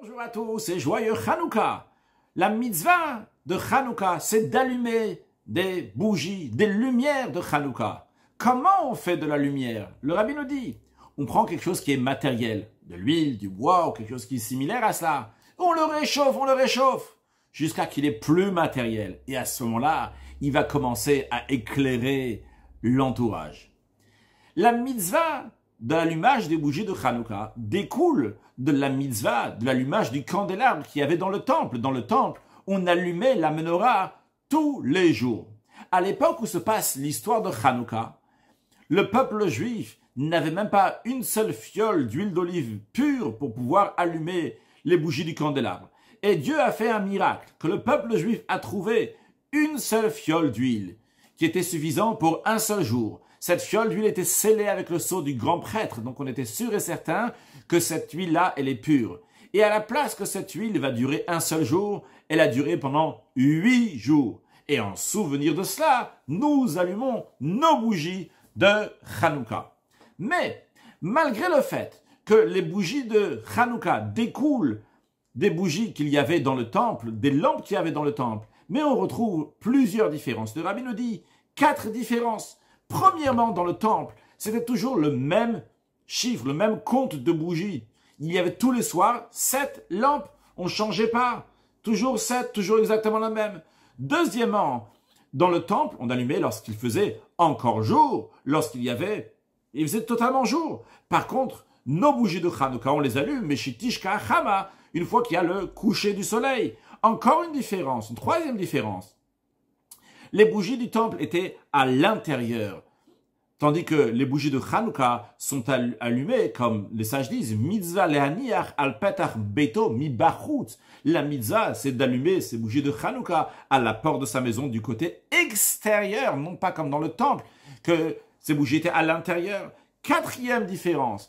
Bonjour à tous et joyeux Hanouka. La mitzvah de Hanouka, c'est d'allumer des bougies, des lumières de Hanouka. Comment on fait de la lumière Le rabbi nous dit, on prend quelque chose qui est matériel, de l'huile, du bois ou quelque chose qui est similaire à cela. On le réchauffe, on le réchauffe, jusqu'à qu'il est plus matériel. Et à ce moment-là, il va commencer à éclairer l'entourage. La mitzvah de l'allumage des bougies de Hanouka découle de la mitzvah, de l'allumage du candélabre qu'il y avait dans le temple. Dans le temple, on allumait la menorah tous les jours. À l'époque où se passe l'histoire de Hanouka, le peuple juif n'avait même pas une seule fiole d'huile d'olive pure pour pouvoir allumer les bougies du candélabre. Et Dieu a fait un miracle, que le peuple juif a trouvé une seule fiole d'huile, qui était suffisante pour un seul jour. Cette fiole d'huile était scellée avec le sceau du grand prêtre, donc on était sûr et certain que cette huile-là, elle est pure. Et à la place que cette huile va durer un seul jour, elle a duré pendant huit jours. Et en souvenir de cela, nous allumons nos bougies de Hanouka. Mais, malgré le fait que les bougies de Hanouka découlent des bougies qu'il y avait dans le temple, des lampes qu'il y avait dans le temple, mais on retrouve plusieurs différences. Le rabbi nous dit quatre différences. Premièrement, dans le temple, c'était toujours le même chiffre, le même compte de bougies. Il y avait tous les soirs sept lampes. On ne changeait pas. Toujours sept, toujours exactement la même. Deuxièmement, dans le temple, on allumait lorsqu'il faisait encore jour, lorsqu'il y avait... Il faisait totalement jour. Par contre, nos bougies de Hanouka, on les allume, mais Tishka Hama, une fois qu'il y a le coucher du soleil. Encore une différence, une troisième différence les bougies du temple étaient à l'intérieur. Tandis que les bougies de Hanouka sont allumées, comme les sages disent, mitzvah leaniach al petach beto mi La mitzvah, c'est d'allumer ces bougies de Hanouka à la porte de sa maison du côté extérieur, non pas comme dans le temple, que ces bougies étaient à l'intérieur. Quatrième différence,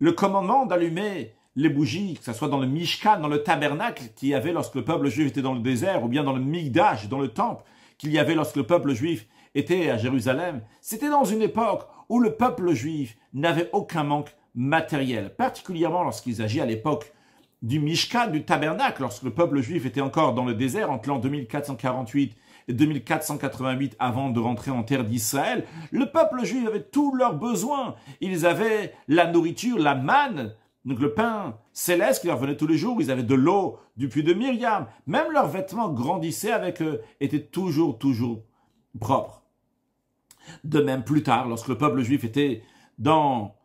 le commandement d'allumer les bougies, que ce soit dans le Mishkan, dans le tabernacle qu'il y avait lorsque le peuple juif était dans le désert, ou bien dans le Migdash, dans le temple, qu'il y avait lorsque le peuple juif était à Jérusalem, c'était dans une époque où le peuple juif n'avait aucun manque matériel, particulièrement lorsqu'il s'agit à l'époque du Mishkan, du tabernacle, lorsque le peuple juif était encore dans le désert entre l'an 2448 et 2488 avant de rentrer en terre d'Israël, le peuple juif avait tous leurs besoins. Ils avaient la nourriture, la manne, donc le pain céleste qui leur venait tous les jours, ils avaient de l'eau du puits de Myriam, même leurs vêtements grandissaient avec eux, étaient toujours, toujours propres. De même, plus tard, lorsque le peuple juif était dans,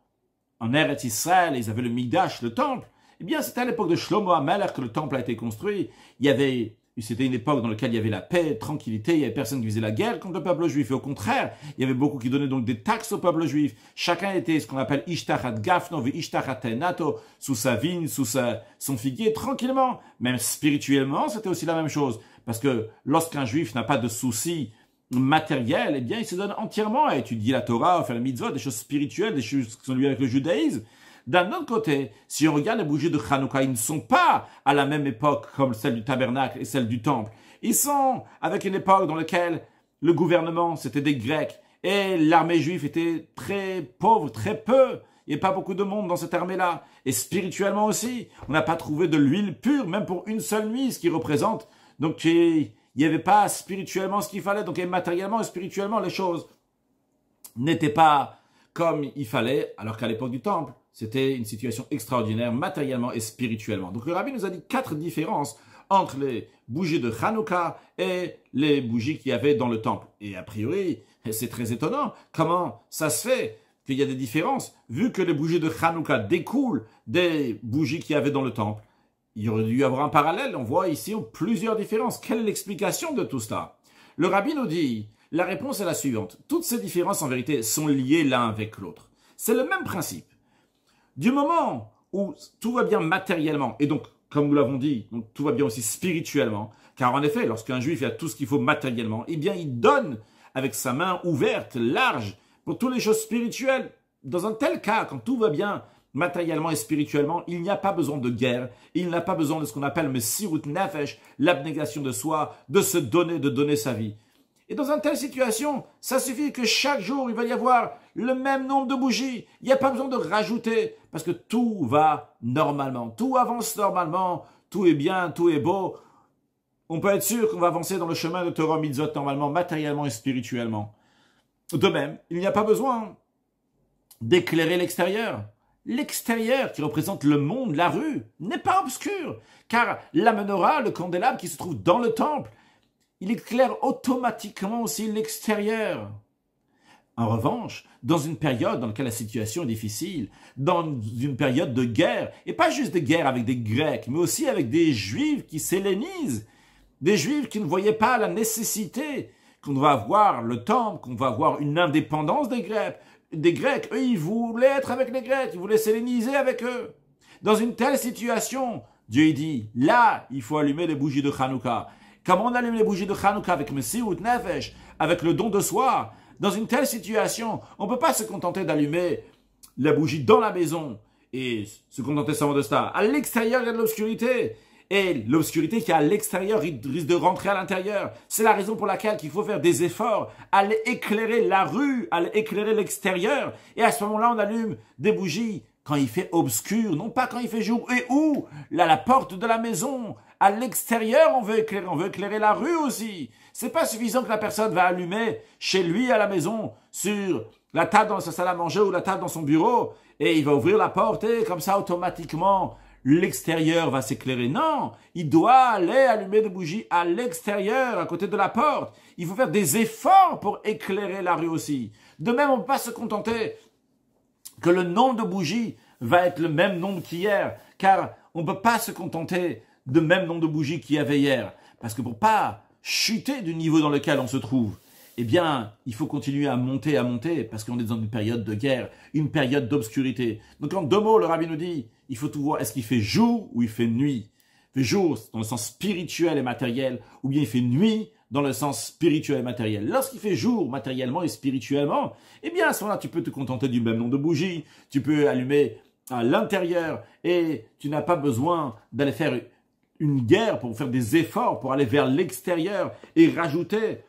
en Eretz Israël, ils avaient le Midash, le temple, eh bien, c'était à l'époque de Shlomo Amalek que le temple a été construit. Il y avait c'était une époque dans laquelle il y avait la paix, tranquillité, il n'y avait personne qui faisait la guerre contre le peuple juif. Et au contraire, il y avait beaucoup qui donnaient donc des taxes au peuple juif. Chacun était ce qu'on appelle Ishtachat Gafnov et Ishtachat sous sa vigne, sous sa, son figuier, tranquillement. Même spirituellement, c'était aussi la même chose. Parce que lorsqu'un juif n'a pas de soucis matériels, eh bien, il se donne entièrement à étudier la Torah, à faire la mitzvah, des choses spirituelles, des choses qui sont liées avec le judaïsme. D'un autre côté, si on regarde les bougies de Hanouka, ils ne sont pas à la même époque comme celle du tabernacle et celle du temple. Ils sont avec une époque dans laquelle le gouvernement, c'était des Grecs, et l'armée juive était très pauvre, très peu. Il n'y a pas beaucoup de monde dans cette armée-là. Et spirituellement aussi, on n'a pas trouvé de l'huile pure, même pour une seule nuit, ce qui représente. Donc, il n'y avait pas spirituellement ce qu'il fallait. Donc, matériellement et spirituellement, les choses n'étaient pas comme il fallait, alors qu'à l'époque du temple, c'était une situation extraordinaire, matériellement et spirituellement. Donc le rabbi nous a dit quatre différences entre les bougies de Hanouka et les bougies qu'il y avait dans le temple. Et a priori, c'est très étonnant comment ça se fait qu'il y a des différences, vu que les bougies de Hanouka découlent des bougies qu'il y avait dans le temple. Il aurait dû y avoir un parallèle, on voit ici plusieurs différences. Quelle est l'explication de tout cela Le rabbi nous dit, la réponse est la suivante. Toutes ces différences en vérité sont liées l'un avec l'autre. C'est le même principe. Du moment où tout va bien matériellement, et donc, comme nous l'avons dit, tout va bien aussi spirituellement, car en effet, lorsqu'un juif a tout ce qu'il faut matériellement, eh bien, il donne avec sa main ouverte, large, pour toutes les choses spirituelles. Dans un tel cas, quand tout va bien matériellement et spirituellement, il n'y a pas besoin de guerre, il n'a pas besoin de ce qu'on appelle sirut Nefesh, l'abnégation de soi, de se donner, de donner sa vie. Et dans une telle situation, ça suffit que chaque jour, il va y avoir le même nombre de bougies. Il n'y a pas besoin de rajouter, parce que tout va normalement. Tout avance normalement, tout est bien, tout est beau. On peut être sûr qu'on va avancer dans le chemin de Torah mizot normalement, matériellement et spirituellement. De même, il n'y a pas besoin d'éclairer l'extérieur. L'extérieur qui représente le monde, la rue, n'est pas obscur, car la menorah, le candélabre qui se trouve dans le temple, il éclaire automatiquement aussi l'extérieur. En revanche, dans une période dans laquelle la situation est difficile, dans une période de guerre, et pas juste de guerre avec des Grecs, mais aussi avec des Juifs qui s'hellénisent, des Juifs qui ne voyaient pas la nécessité qu'on va avoir le temple, qu'on va avoir une indépendance des Grecs. Des Grecs, eux, ils voulaient être avec les Grecs, ils voulaient s'héléniser avec eux. Dans une telle situation, Dieu dit, là, il faut allumer les bougies de Hanouka. Comment on allume les bougies de Hanouka avec ou Nefesh, avec le don de soi Dans une telle situation, on ne peut pas se contenter d'allumer la bougie dans la maison et se contenter seulement de ça. À l'extérieur, il y a de l'obscurité. Et l'obscurité qui est à l'extérieur risque de rentrer à l'intérieur. C'est la raison pour laquelle il faut faire des efforts, aller éclairer la rue, aller éclairer l'extérieur. Et à ce moment-là, on allume des bougies quand il fait obscur, non pas quand il fait jour. Et où Là, la porte de la maison, à l'extérieur, on veut éclairer, on veut éclairer la rue aussi. C'est pas suffisant que la personne va allumer chez lui, à la maison, sur la table dans sa salle à manger ou la table dans son bureau, et il va ouvrir la porte et comme ça, automatiquement, l'extérieur va s'éclairer. Non, il doit aller allumer des bougies à l'extérieur, à côté de la porte. Il faut faire des efforts pour éclairer la rue aussi. De même, on ne peut pas se contenter que le nombre de bougies va être le même nombre qu'hier, car on ne peut pas se contenter de même nombre de bougies qu'il y avait hier. Parce que pour pas chuter du niveau dans lequel on se trouve, eh bien, il faut continuer à monter, à monter, parce qu'on est dans une période de guerre, une période d'obscurité. Donc en deux mots, le rabbi nous dit, il faut tout voir, est-ce qu'il fait jour ou il fait nuit Il fait jour dans le sens spirituel et matériel, ou bien il fait nuit dans le sens spirituel et matériel. Lorsqu'il fait jour matériellement et spirituellement, eh bien à ce moment-là, tu peux te contenter du même nombre de bougies, tu peux allumer à l'intérieur, et tu n'as pas besoin d'aller faire une guerre, pour faire des efforts, pour aller vers l'extérieur et rajouter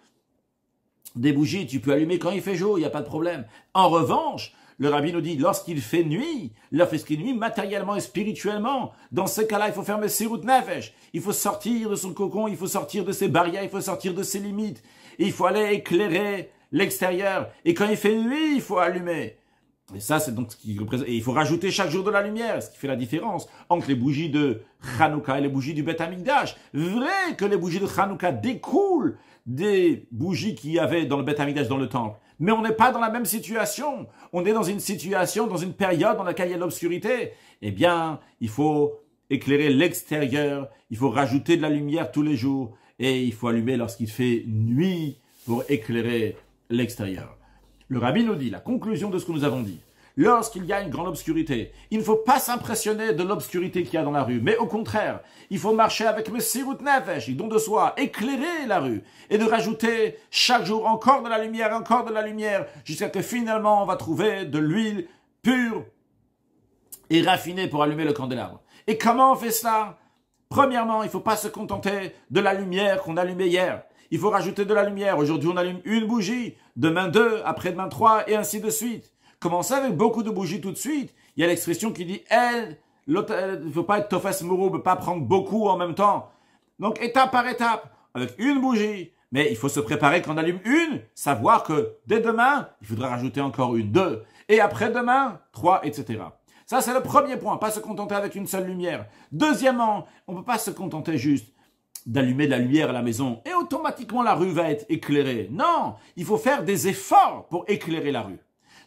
des bougies. Tu peux allumer quand il fait jour, il n'y a pas de problème. En revanche, le rabbin nous dit, lorsqu'il fait nuit, lorsqu'il fait nuit matériellement et spirituellement, dans ce cas-là, il faut fermer ses routes Nefesh. Il faut sortir de son cocon, il faut sortir de ses barrières, il faut sortir de ses limites. il faut aller éclairer l'extérieur. Et quand il fait nuit, il faut allumer. Et ça, c'est donc ce qui représente. Et il faut rajouter chaque jour de la lumière, ce qui fait la différence entre les bougies de Hanouka et les bougies du Beth Amikdash. Vrai que les bougies de Hanouka découlent des bougies qu'il y avait dans le Beth Amikdash, dans le temple. Mais on n'est pas dans la même situation. On est dans une situation, dans une période dans laquelle il y a l'obscurité. Eh bien, il faut éclairer l'extérieur. Il faut rajouter de la lumière tous les jours. Et il faut allumer lorsqu'il fait nuit pour éclairer l'extérieur. Le rabbi nous dit, la conclusion de ce que nous avons dit, lorsqu'il y a une grande obscurité, il ne faut pas s'impressionner de l'obscurité qu'il y a dans la rue, mais au contraire, il faut marcher avec Messirut Nefesh, don de soi, éclairer la rue, et de rajouter chaque jour encore de la lumière, encore de la lumière, jusqu'à que finalement on va trouver de l'huile pure et raffinée pour allumer le candélabre. Et comment on fait cela Premièrement, il ne faut pas se contenter de la lumière qu'on allumait hier. Il faut rajouter de la lumière. Aujourd'hui, on allume une bougie, demain deux, après-demain trois, et ainsi de suite. Commencez avec beaucoup de bougies tout de suite. Il y a l'expression qui dit « elle ». Il ne faut pas être tofas mourou, ne pas prendre beaucoup en même temps. Donc, étape par étape, avec une bougie. Mais il faut se préparer quand on allume une, savoir que dès demain, il faudra rajouter encore une, deux. Et après-demain, trois, etc. Ça, c'est le premier point, pas se contenter avec une seule lumière. Deuxièmement, on ne peut pas se contenter juste d'allumer la lumière à la maison et automatiquement la rue va être éclairée. Non, il faut faire des efforts pour éclairer la rue.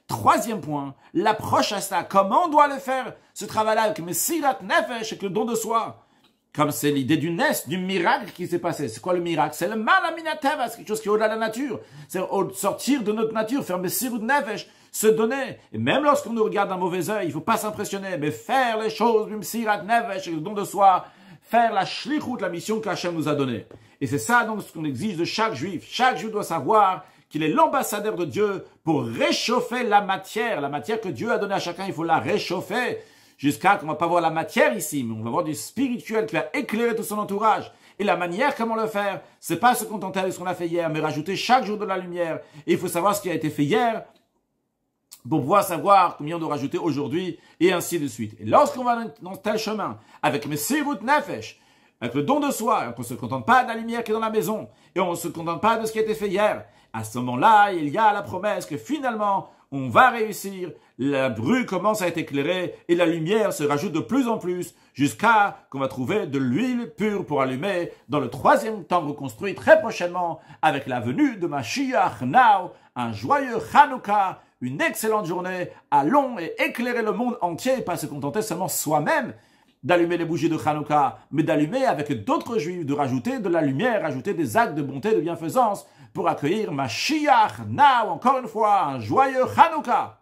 Troisième point, l'approche à ça. Comment on doit le faire, ce travail-là, avec Messirat Nefesh, avec le don de soi Comme c'est l'idée du Nest, du miracle qui s'est passé. C'est quoi le miracle C'est le mal à c'est quelque chose qui est au-delà de la nature. C'est sortir de notre nature, faire Messirat Nefesh, se donner. Et même lorsqu'on nous regarde d'un mauvais œil, il faut pas s'impressionner, mais faire les choses Messirat Nefesh, avec le don de soi, faire la shlichut, la mission qu'Hachem nous a donnée. Et c'est ça donc ce qu'on exige de chaque juif. Chaque juif doit savoir qu'il est l'ambassadeur de Dieu pour réchauffer la matière. La matière que Dieu a donnée à chacun, il faut la réchauffer jusqu'à qu'on ne va pas voir la matière ici, mais on va voir du spirituel qui va éclairer tout son entourage. Et la manière comment le faire, c'est pas se contenter de ce qu'on a fait hier, mais rajouter chaque jour de la lumière. Et il faut savoir ce qui a été fait hier pour pouvoir savoir combien on doit rajouter aujourd'hui, et ainsi de suite. Et lorsqu'on va dans tel chemin, avec routes Nefesh, avec le don de soi, qu'on ne se contente pas de la lumière qui est dans la maison, et on ne se contente pas de ce qui a été fait hier, à ce moment-là, il y a la promesse que finalement, on va réussir la bru commence à être éclairée et la lumière se rajoute de plus en plus jusqu'à qu'on va trouver de l'huile pure pour allumer dans le troisième temple construit très prochainement avec la venue de Mashiach Now, un joyeux Hanouka, une excellente journée, allons et éclairer le monde entier pas se contenter seulement soi-même d'allumer les bougies de Hanouka, mais d'allumer avec d'autres juifs, de rajouter de la lumière, rajouter des actes de bonté, de bienfaisance pour accueillir Mashiach Now, encore une fois, un joyeux Hanouka.